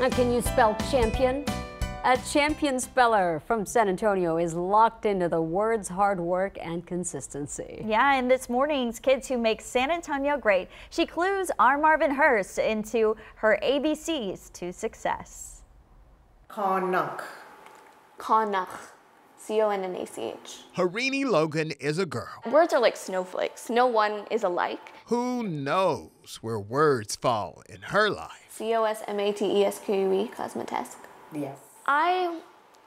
Now, can you spell champion? A champion speller from San Antonio is locked into the words hard work and consistency. Yeah, and this morning's Kids Who Make San Antonio Great, she clues our Marvin Hurst into her ABCs to success. Karnak. Karnak. C-O-N-N-A-C-H. Harini Logan is a girl. Words are like snowflakes. No one is alike. Who knows where words fall in her life? C-O-S-M-A-T-E-S-Q-U-E, cosmetesque. Yes. I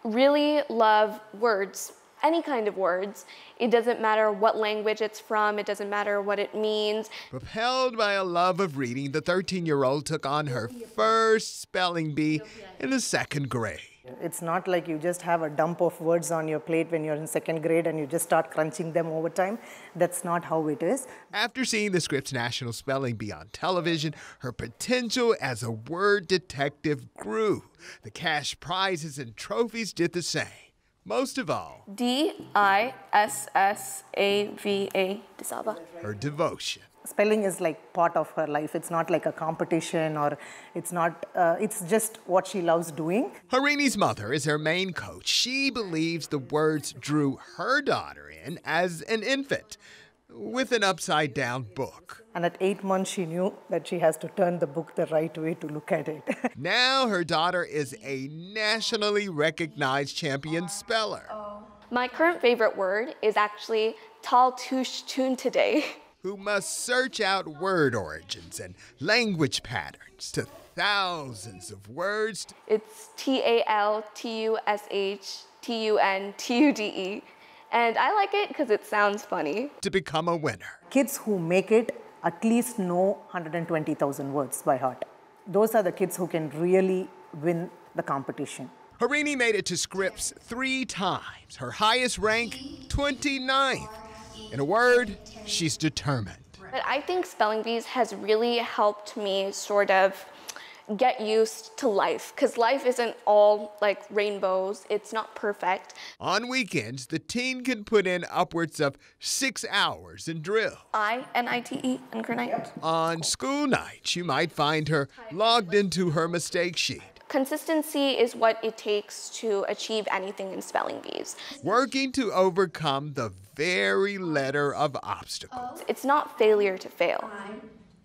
really love words, any kind of words. It doesn't matter what language it's from. It doesn't matter what it means. Propelled by a love of reading, the 13-year-old took on her first spelling bee in the second grade. It's not like you just have a dump of words on your plate when you're in second grade and you just start crunching them over time. That's not how it is. After seeing the script's national spelling be on television, her potential as a word detective grew. The cash prizes and trophies did the same. Most of all, D I S S A V A, Disava. Her devotion. Spelling is like part of her life. It's not like a competition or it's not, uh, it's just what she loves doing. Harini's mother is her main coach. She believes the words drew her daughter in as an infant with an upside down book. And at eight months, she knew that she has to turn the book the right way to look at it. now her daughter is a nationally recognized champion speller. Oh. My current favorite word is actually tall Tush tune today. Who must search out word origins and language patterns to thousands of words. It's T A L T U S H T U N T U D E. And I like it because it sounds funny. To become a winner. Kids who make it at least know 120,000 words by heart. Those are the kids who can really win the competition. Harini made it to scripts three times, her highest rank, 29th. In a word, she's determined. But I think Spelling Bees has really helped me sort of get used to life because life isn't all like rainbows. It's not perfect. On weekends, the teen can put in upwards of six hours in drill. I N I T E and Knight. On cool. school nights, you might find her logged into her mistake sheet. Consistency is what it takes to achieve anything in spelling bees. Working to overcome the very letter of obstacles. It's not failure to fail.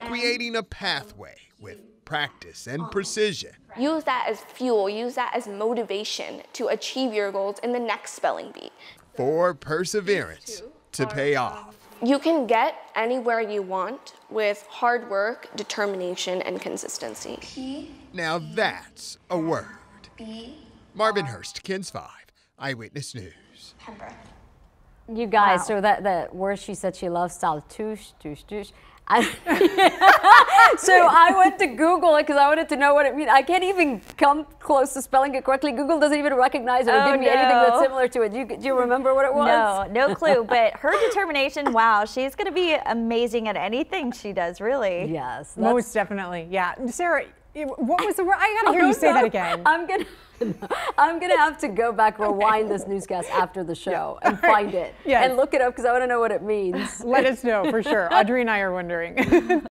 Creating a pathway with practice and precision. Use that as fuel, use that as motivation to achieve your goals in the next spelling bee. For perseverance to pay um, off. You can get anywhere you want with hard work, determination, and consistency. Now that's a word. Marvin Hurst, Kins 5, Eyewitness News. Pembroke. You guys, wow. so that, that word she said she loves, touche, touche, touche. so I went to Google it because I wanted to know what it means. I can't even come close to spelling it correctly. Google doesn't even recognize it or oh, give me no. anything that's similar to it. Do you, do you remember what it was? No, no clue. but her determination, wow, she's going to be amazing at anything she does, really. Yes. Most definitely. Yeah. Sarah, what was the word? I gotta hear you say know. that again. I'm gonna. I'm gonna have to go back rewind okay. this newscast after the show yeah. and right. find it yes. and look it up because I want to know what it means. Let us know for sure. Audrey and I are wondering.